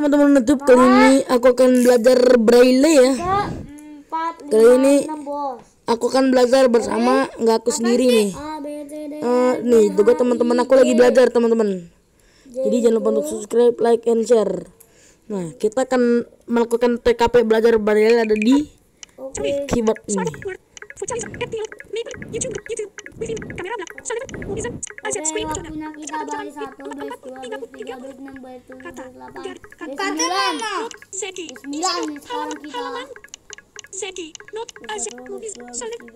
teman-teman YouTube kali ini aku akan belajar braille ya. Kali ini aku akan belajar bersama nggak aku sendiri nih. Uh, nih juga teman-teman aku lagi belajar teman-teman. Jadi jangan lupa untuk gitu. subscribe, like, and share. Nah kita akan melakukan TKP belajar braille ada di eh, keyboard ini kamera satu dua tiga enam zeki zeki not movies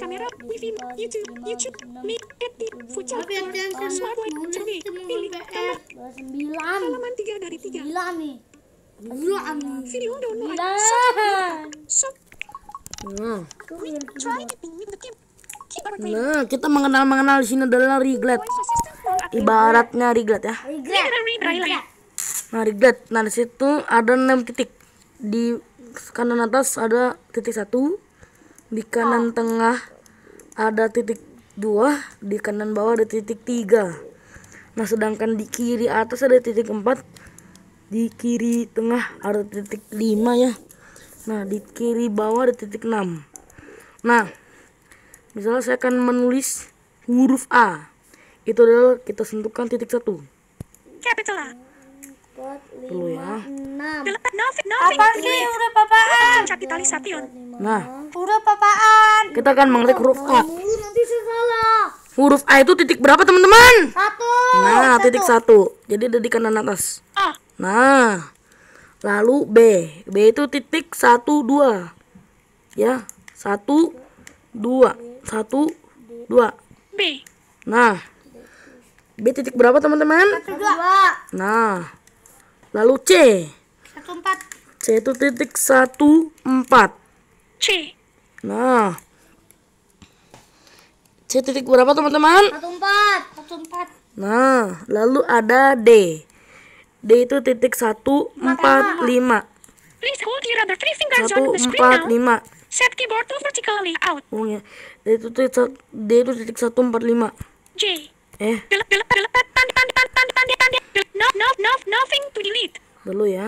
kamera wifi youtube youtube me edit futsal pilih sembilan halaman tiga dari tiga sembilan nih sembilan video download sembilan so try to be Nah, kita mengenal-mengenal di sini adalah riglet. Oh, iya, Ibaratnya riglet ya. Iya, nah, riglet. Nah, di situ ada 6 titik. Di kanan atas ada titik satu, di kanan tengah ada titik dua, di kanan bawah ada titik tiga. Nah, sedangkan di kiri atas ada titik empat, di kiri tengah ada titik lima ya. Nah, di kiri bawah ada titik enam. Nah, misalnya saya akan menulis huruf A itu adalah kita sentuhkan titik satu capital A ya. Nah, Kita akan mengetik huruf A. Huruf A itu titik berapa, teman-teman? Satu. Nah, titik satu. Jadi ada di kanan atas. Nah. Lalu B. B itu titik satu dua. Ya, satu dua satu dua B nah B titik berapa teman-teman nah lalu C satu empat C itu titik satu empat C nah C titik berapa teman-teman satu empat satu empat nah lalu ada D D itu titik satu empat lima satu empat lima Set keyboard to vertically out. Oh ya. D itu titik D itu titik satu empat lima. J. Eh. No no no nothing to delete. Dulu ya.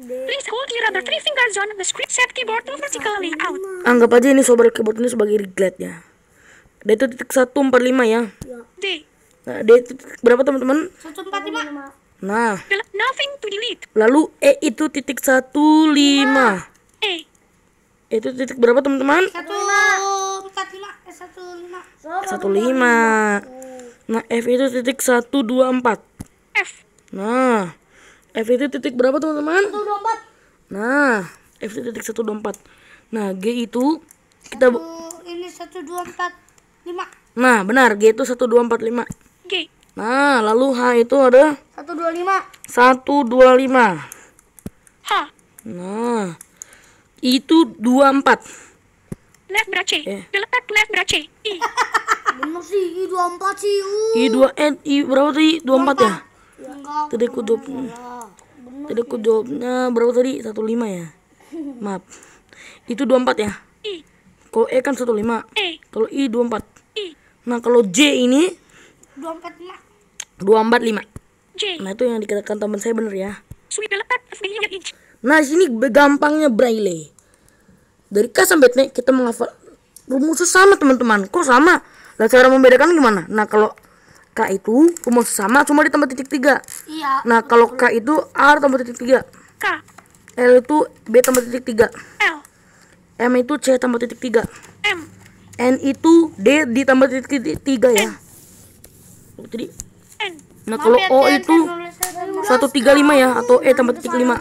Please hold your other three fingers on the script set keyboard to vertically out. Anggap aja ini sobat keyboard ini sebagai regret ya. D itu titik satu empat lima ya. D. Nah, D itu berapa teman-teman? Satu empat lima. Nah. Nothing to delete. Lalu E itu titik satu lima. E. Itu titik berapa teman-teman? Satu empat lima satu lima. Satu lima. Nah F itu titik satu dua empat. F. Nah F itu titik berapa teman-teman? Satu dua empat. Nah F itu titik satu dua empat. Nah G itu kita bu ini satu dua empat lima. Nah benar G itu satu dua empat lima. G. Nah lalu H itu ada? Satu dua lima. Satu dua lima. H. Nah itu 24 Left brace, yeah. letak left brace, I. Bener sih, I 24 sih, U. I 2, N, eh, I berapa tadi? 24, ya? Tadi aku jawab, Tadi aku jawabnya nah, berapa tadi? 15 ya? Maaf. Itu 24 ya? I. Kalau E kan 15. E. Kalau I 24. I. Nah, kalau J ini? 24 lah. J. Nah, itu yang dikatakan teman saya bener ya. Nah, sini gampangnya Braille dari K sampai T kita menghafal rumusnya sama teman-teman kok sama lah cara membedakan gimana nah kalau K itu rumus sama cuma di ditambah titik tiga iya nah kalau K itu R tambah titik tiga K L itu B tambah titik tiga L M itu C tambah titik tiga M N itu D ditambah titik tiga ya jadi nah kalau O itu 135 ya atau E tambah titik lima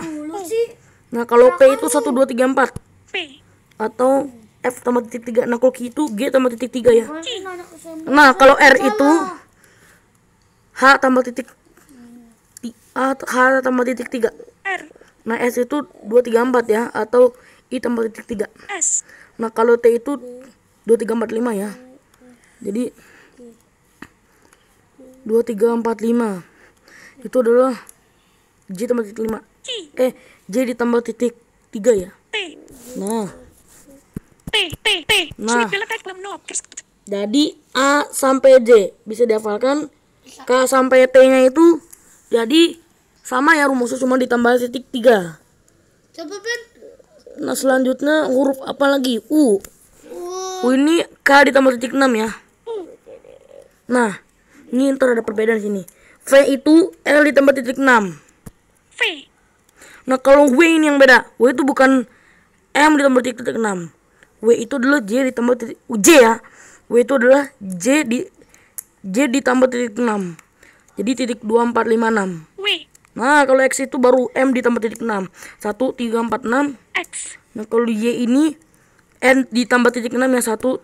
nah kalau P itu 1234 P atau F tambah titik tiga nah kalau Q itu G tambah titik tiga ya kan nah kalau R itu H tambah titik A, H tambah titik tiga nah S itu dua tiga empat ya atau I tambah titik tiga nah kalau T itu dua tiga empat lima ya jadi dua tiga empat lima itu adalah J tambah titik lima eh J ditambah titik tiga ya nah Nah, jadi A sampai J bisa dihafalkan. K sampai T-nya itu jadi sama ya rumusnya cuma ditambah titik 3. Coba Ben. Nah, selanjutnya huruf apa lagi? U. U ini K ditambah titik 6 ya. Nah, ini ntar ada perbedaan sini. V itu L ditambah titik 6. V. Nah, kalau W ini yang beda. W itu bukan M ditambah titik, titik 6. W itu adalah J ditambah titik J ya W itu adalah J di J ditambah titik 6 jadi titik 2456 w. Nah kalau X itu baru M ditambah titik 6 1, 3, 4, 6 X Nah kalau Y ini N ditambah titik 6 yang 1, 3,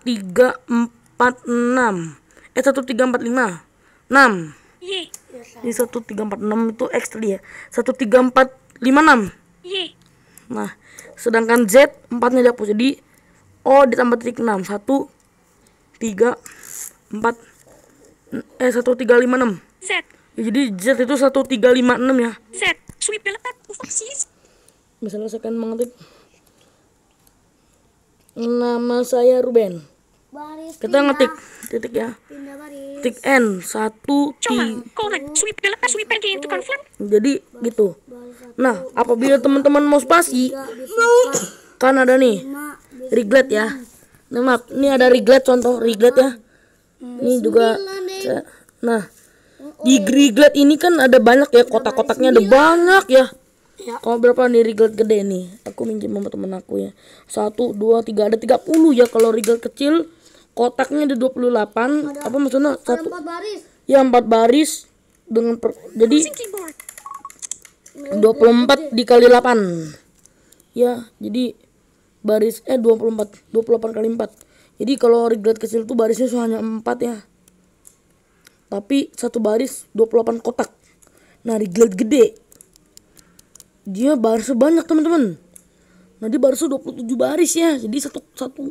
4, 6 Eh 1, 3, 4, 5 6 Y Ini 1, 3, 4, 6 itu X tadi ya 1, 3, 4, 5, 6 Y Nah sedangkan Z 4 nya dihapus jadi Oh ditambah titik 6 1 3 4 Eh 1 3 5 6 Z ya, Jadi Z itu 1 3 5 6 ya Z Sweep delapan Ufaksis Misalnya saya akan mengetik Nama saya Ruben Baris Kita ngetik titik ya Titik N 1 3 gitu, Jadi baris, gitu baris Nah apabila teman-teman mau spasi Kan ada nih 5, riglet ya nah maaf ini ada riglet contoh riglet ya ini juga nah oh, di oh. riglet ini kan ada banyak ya kotak-kotaknya ada banyak ya, ya. kalau berapa nih riglet gede nih aku minjem sama temen aku ya satu dua tiga ada tiga puluh ya kalau riglet kecil kotaknya ada dua puluh delapan, apa maksudnya satu empat baris ya empat baris dengan per, jadi empat dikali delapan, ya jadi baris eh 24 28 kali 4 jadi kalau regret kecil tuh barisnya hanya 4 ya tapi satu baris 28 kotak nah regret gede dia baris banyak teman-teman nah dia baris 27 baris ya jadi satu satu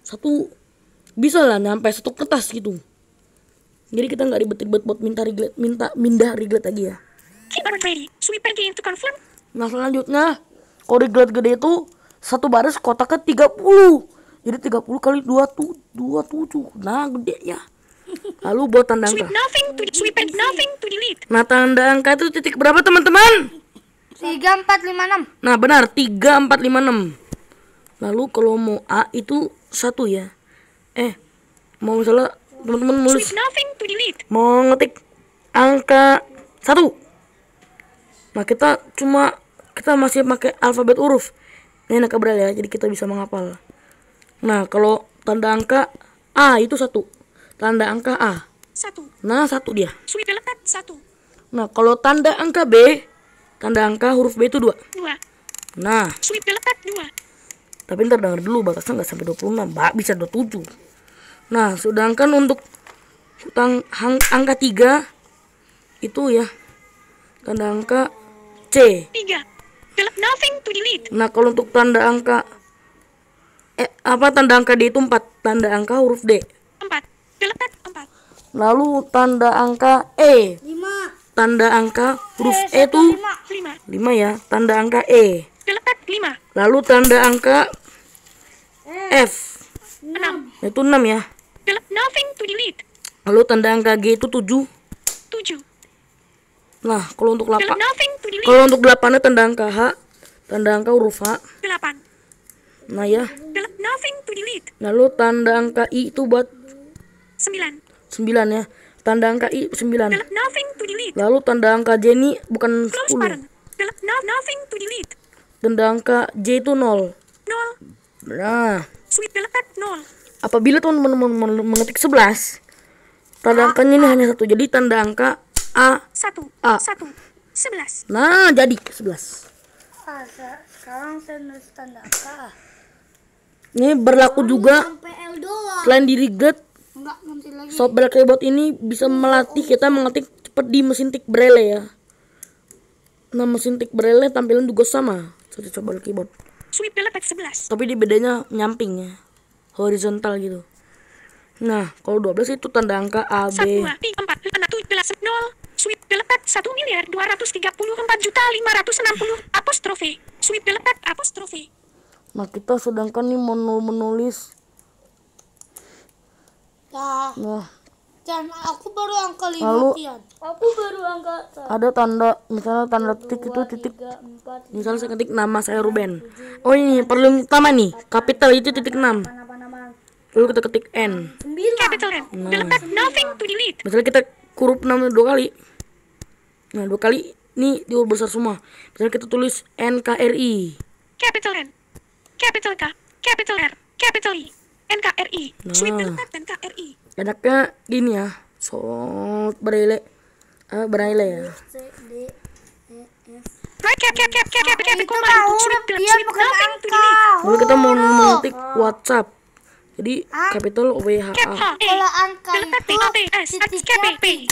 satu bisa lah sampai satu kertas gitu jadi kita nggak ribet-ribet buat minta regret minta mindah regret lagi ya keep on ready sweeper game to confirm nah selanjutnya kalau regret gede itu satu baris kotaknya 30 jadi 30 kali 2 tuh 27 nah gede ya lalu buat tanda angka nah tanda angka itu titik berapa teman-teman 3456 nah benar 3456 lalu kalau mau A itu satu ya eh mau misalnya teman-teman nulis mau ngetik angka satu nah kita cuma kita masih pakai alfabet huruf ini anak abral ya jadi kita bisa menghafal nah kalau tanda angka A itu satu tanda angka A satu nah satu dia sudah letak satu nah kalau tanda angka B tanda angka huruf B itu dua dua nah sudah letak dua tapi ntar dengar dulu batasnya nggak sampai 26 mbak bisa 27 nah sedangkan untuk hutang hang, angka 3 itu ya tanda angka C 3 Nothing to delete. Nah, kalau untuk tanda angka eh apa tanda angka D itu 4, tanda angka huruf D. 4. Deleted 4. Lalu tanda angka E. 5. Tanda angka huruf E, e itu 5. 5 ya, tanda angka E. Deleted 5. Lalu tanda angka e. F. 6. Itu 6 ya. Nothing to delete. Lalu tanda angka G itu 7. 7. Nah, kalau untuk lapak. Kalau untuk delapannya tanda angka H, tanda angka huruf H. Delapan. Nah ya. Nothing to delete. Lalu tanda angka I itu buat sembilan. Sembilan ya. Tanda angka I sembilan. Nothing to delete. Lalu tanda angka J ini bukan sepuluh. Nothing to delete. Tanda angka J itu nol. Nol. Nah. Sweet nol. Apabila teman-teman mengetik sebelas, tanda angkanya ini ah. hanya satu. Jadi tanda angka A. Satu. A. Satu. Sebelas. Nah, jadi sebelas. sekarang saya nulis tanda K. Ini berlaku oh, juga selain di riget. Sobel keyboard ini bisa melatih kita mengetik cepat di mesin tik braille ya. Nah, mesin tik braille tampilan juga sama seperti coba keyboard. Swipe 11. Tapi di bedanya nyamping ya. Horizontal gitu. Nah, kalau 12 itu tanda angka A, B. 1, 2, 3, 4, 5, 7, Sweep deletet 1 miliar empat juta lima ratus 560 apostrofe. Sweep deletet apostrofe. Nah, kita sedangkan nih menu menulis. ya nah. Dan aku baru angka lima Lalu, Aku baru angka. Ada tanda, misalnya tanda titik itu titik. misalnya saya ketik nama saya Ruben. oh ini perlu utama nih. Kapital itu titik enam Lalu kita ketik N. Capital N. Nah. nothing to delete Misalnya kita kurup enam dua kali. Nah, dua kali ini huruf besar semua. Misalnya kita tulis NKRI. Capital N, capital K, capital R, capital I, NKRI. Nah, NKRI. Enaknya gini ya. So berile. Eh, berile ya. Nah, itu tahu, dia bukan angka. Lalu kita mau mengetik WhatsApp. Jadi ah. W capital A Kalau angka itu titiknya tiga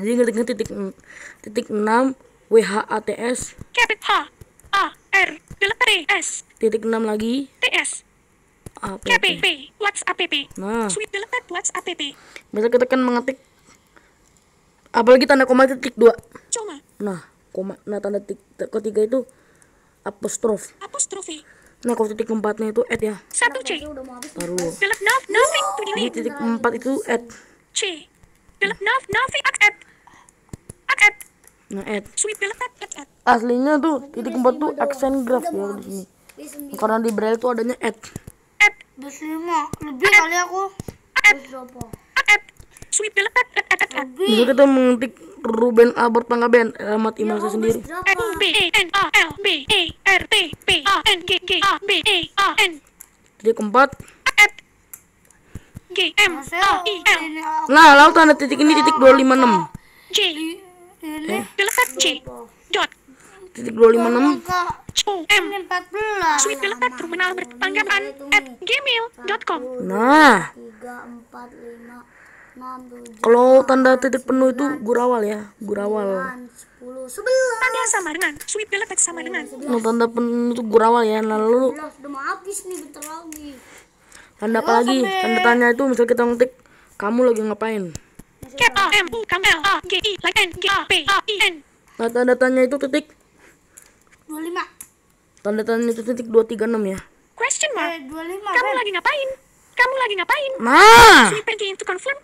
Jadi ngetiknya titik titik enam W H A R S. Titik enam lagi. T S KPP, WhatsApp APP. Nah. Sweet deleted WhatsApp APP. Biasa kita kan mengetik apalagi tanda koma titik dua. Cuma Nah, koma, nah tanda ketiga itu apostrof. Apostrofi. Nah, kalau titik empatnya itu at ya. Satu C. Baru. Ini titik empat itu at. C. Nah, at. Aslinya tuh titik empat tuh aksen graf ya di sini. Karena di braille tuh adanya at. At. Di lebih kali aku. At. Sweep Bisa kita mengetik Ruben Albert ben alamat email saya sendiri. B N A L B E R P A N G G A B E A Jadi keempat. Nah, lalu tanda titik ini titik 256. J. c eh. Dot titik dua lima enam m sweet terminal bertanggapan at gmail.com nah 3, 4, 5, kalau tanda titik penuh itu gurawal ya, gurawal. Tanda sama dengan sweep dapat sama dengan. Nah, tanda penuh itu gurawal ya. Nah, lalu Sudah habis nih lagi. Tanda apa lagi? Tanda tanya itu misal kita ngetik kamu lagi ngapain? A M U K L A K I L N A P A I N. Nah, tanda tanya itu titik 25. Tanda tanya itu titik 236 ya. Question mark. Eh, kamu lagi ngapain? Kamu lagi ngapain? Nah. Sweep and to confirm.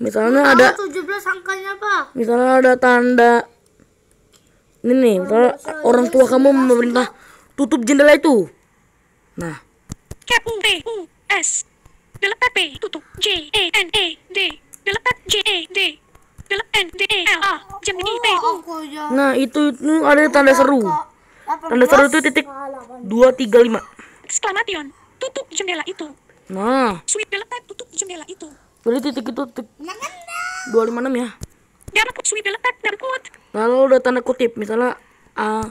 Misalnya ada Misalnya ada tanda ini nih, orang, orang tua kamu memerintah tutup jendela itu. Nah. Nah, itu, itu ada tanda seru. Tanda seru itu titik 235. Exclamation. Tutup jendela itu. Nah. sweet dalam type tutup jendela itu. Berarti titik itu titik. Nah, nah, nah. Dua lima enam ya. Kan, dalam sweet dalam type kuat kut. Lalu udah tanda kutip misalnya a uh,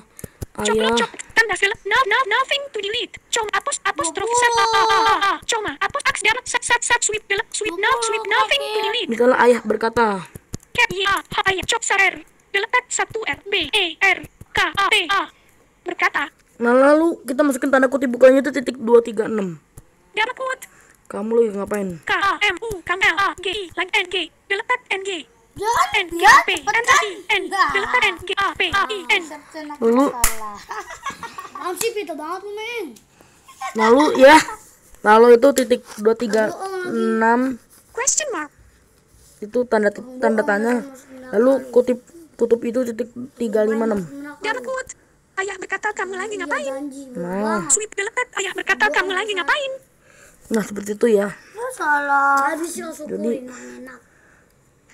ayah. Cok, tanda fill. no no nothing to delete. Cuma apos apostrof sat a a a. apos aks dalam set set set sweet dalam sweet no sweet nothing to delete. Misalnya ayah berkata. Kep ya ayah cok serer Deletet kan, satu r b e r k a p a berkata. Nah lalu kita masukkan tanda kutip bukanya itu titik dua tiga enam kuat. Kamu lu ngapain? K A M U K L A G I lagi N G deletet N G N G A P N G N deletet N G A P A I N. Lalu. Amsi pinter banget lu men. Lalu ya. Lalu itu titik dua tiga enam. Question mark. Itu tanda tanda tanya. Lalu kutip tutup itu titik tiga lima enam. Gabakut. Ayah berkata kamu lagi ngapain? Nah. Sweep deletet. Ayah berkata kamu lagi ngapain? nah seperti itu ya nah, jadi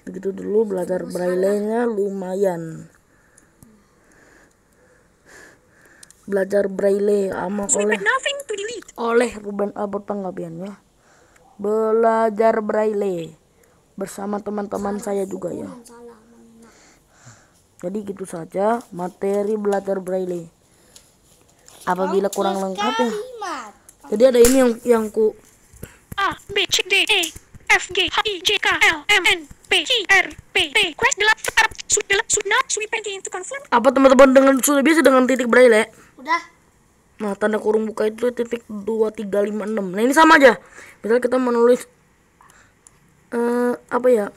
begitu dulu belajar braille-nya lumayan belajar braille ama oleh oleh Ruben Albert Panggabian ya belajar braille bersama teman-teman saya juga ya jadi gitu saja materi belajar braille apabila kurang lengkap ya jadi ada ini yang yang ku A B C D E F G H I J K L M N P Q R P T Q S delap starap sudah sudah sudah penting itu confirm. Apa teman-teman dengan sudah biasa dengan titik braille? Udah. Nah, tanda kurung buka itu titik dua tiga lima enam Nah, ini sama aja. Misal kita menulis eh uh, apa ya?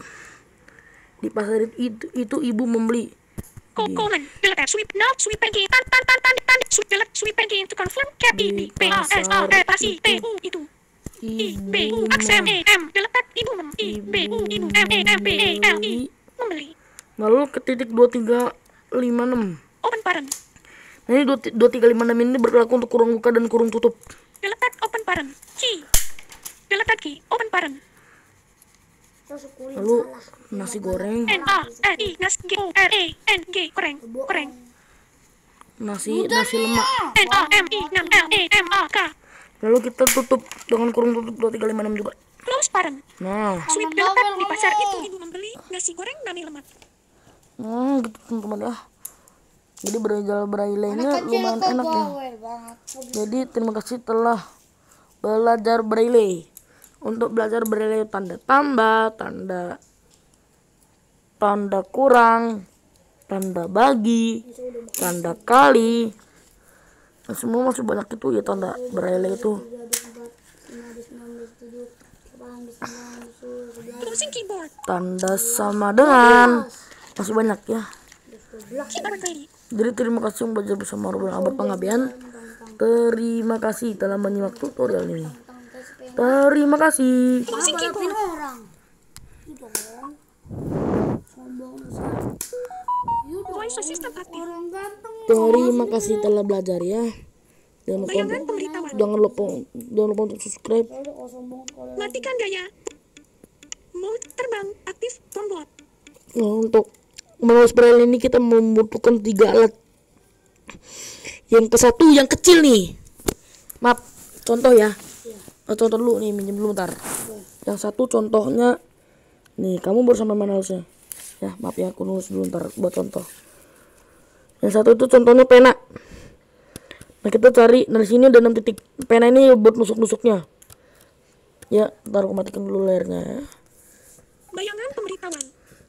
Di pasar itu, itu, itu ibu membeli Kokomen, iya. delete, sweep, now, sweep, pergi, tan, tan, tan, tan, tan, sweep, delete, sweep, pergi, to confirm, cap, ini, P, A, S, A, R, P, A, C, T, U, itu ibu ibu i membeli lalu ke titik dua tiga lima enam open parent ini dua, tiga lima enam ini berlaku untuk kurung buka dan kurung tutup Diletak open parent c Diletak ki open parent lalu nasi goreng n a n i nasi g o r e n g goreng goreng nasi nasi lemak n a m i n l e m a k Lalu kita tutup dengan kurung tutup 2356 juga. Close parent. Nah. Sweep terletak di pasar itu ibu membeli nasi goreng nami lemak. Hmm, gitu teman-teman ya. Jadi braille nya lumayan enak ya. Jadi terima kasih telah belajar braille. Untuk belajar braille tanda tambah, tanda tanda kurang, tanda bagi, tanda kali, Nah, semua masih banyak itu ya tanda braille itu. Tanda sama dengan masih banyak ya. Jadi terima kasih yang belajar bersama Ruben Albert Pengabian. Terima kasih telah menyimak tutorial ini. Terima kasih sosis Terima ya, kasih telah belajar ya. Jangan lupa, kan, jangan lupa, jangan lupa untuk subscribe. Matikan gaya. mau terbang aktif tombol. Nah, untuk mouse braille ini kita membutuhkan tiga alat. Yang ke satu yang kecil nih. Maaf, contoh ya. Oh, contoh dulu nih, minjem dulu bentar. Iya. Yang satu contohnya nih, kamu baru mana harusnya? Ya, maaf ya, aku nulis dulu ntar buat contoh yang satu itu contohnya pena nah kita cari nah, dari sini ada 6 titik pena ini buat nusuk-nusuknya ya taruh matikan dulu layarnya bayangan pemberitahuan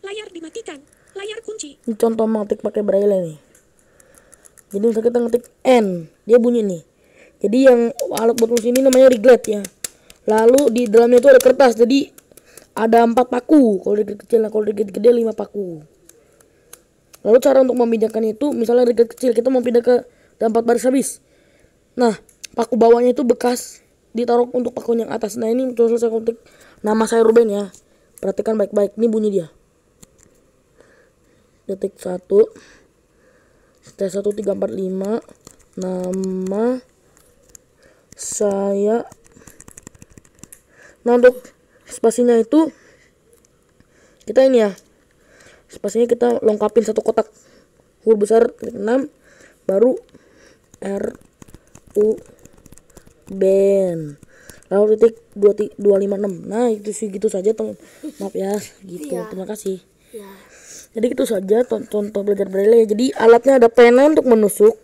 layar dimatikan layar kunci ini contoh mengetik pakai braille nih jadi misalnya kita ngetik N dia bunyi nih jadi yang alat buat nusuk ini namanya riglet ya lalu di dalamnya itu ada kertas jadi ada empat paku kalau dikit kecil nah kalau dikit gede lima paku Lalu cara untuk memindahkan itu, misalnya dari kecil, kita mau pindah ke tempat baris habis. Nah, paku bawahnya itu bekas ditaruh untuk paku yang atas. Nah, ini terus saya kutik nama saya Ruben ya. Perhatikan baik-baik, ini bunyi dia. Detik 1. Tes 1345 nama saya Nah, untuk spasinya itu kita ini ya spasinya kita lengkapin satu kotak huruf besar 6 baru R U band lalu titik enam nah itu sih gitu saja teman maaf ya gitu ya. terima kasih ya. jadi gitu saja contoh belajar braille ya. jadi alatnya ada pena untuk menusuk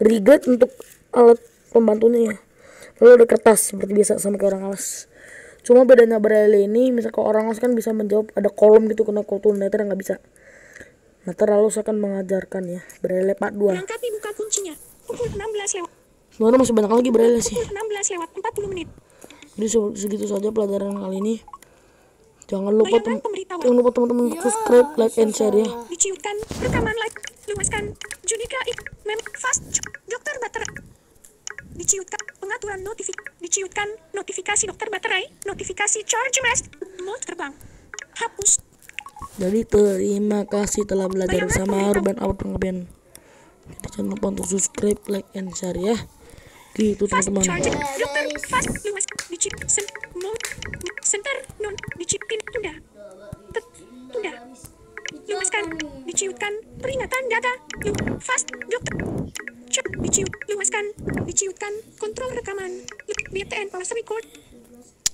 riget untuk alat pembantunya lalu ada kertas seperti biasa sama kayak orang alas cuma bedanya Braille ini misal kalau orang kan bisa menjawab ada kolom gitu kena kultur netra nggak bisa nah terlalu saya akan mengajarkan ya Braille part 2 Berangkati buka kuncinya pukul 16 lewat Mana masih banyak lagi Braille sih pukul 16 lewat 40 menit jadi segitu saja pelajaran kali ini jangan lupa tem jangan lupa teman-teman ya, subscribe like and share ya diciumkan rekaman like luaskan Junika ik mem fast dokter bater Diciutkan pengaturan notifikasi. Diciutkan notifikasi dokter baterai. Notifikasi charge mask. Mode terbang. Hapus. Jadi terima kasih telah belajar bersama Urban Out Pengabdian. Jadi jangan lupa untuk subscribe, like, and share ya. Gitu teman-teman. Dokter fast luas dicip sen mode center non dicipin tunda. Tet, tunda. Luaskan diciutkan peringatan data. Fast dokter dicium, luaskan, diciutkan, kontrol rekaman, BTN pause record.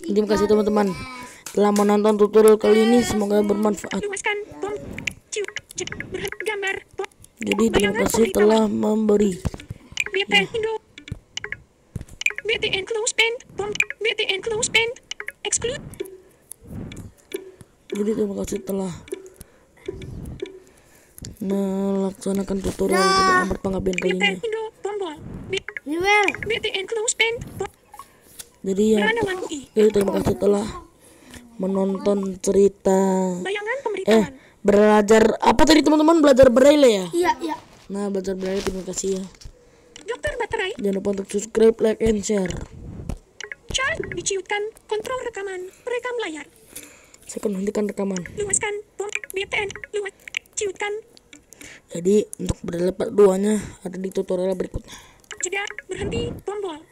Terima kasih teman-teman telah menonton tutorial kali ini, semoga bermanfaat. Luaskan, bom, cium, gambar, bom. Jadi terima kasih telah memberi. BTN Indo. BTN close pen, bom, BTN close pen, exclude. Jadi terima kasih telah melaksanakan tutorial nah. tentang pengabdian kali ini well. Jadi ya, jadi terima kasih telah menonton cerita. Eh, belajar apa tadi teman-teman belajar braille ya? Iya, iya. Nah, belajar braille terima kasih ya. Dokter Baterai. Jangan lupa untuk subscribe, like, and share. Chat, diciutkan, kontrol rekaman, rekam layar. Saya akan hentikan rekaman. Luaskan, BTN, luas, ciutkan. Jadi, untuk berlepas duanya ada di tutorial berikutnya jeda berhenti, tombol.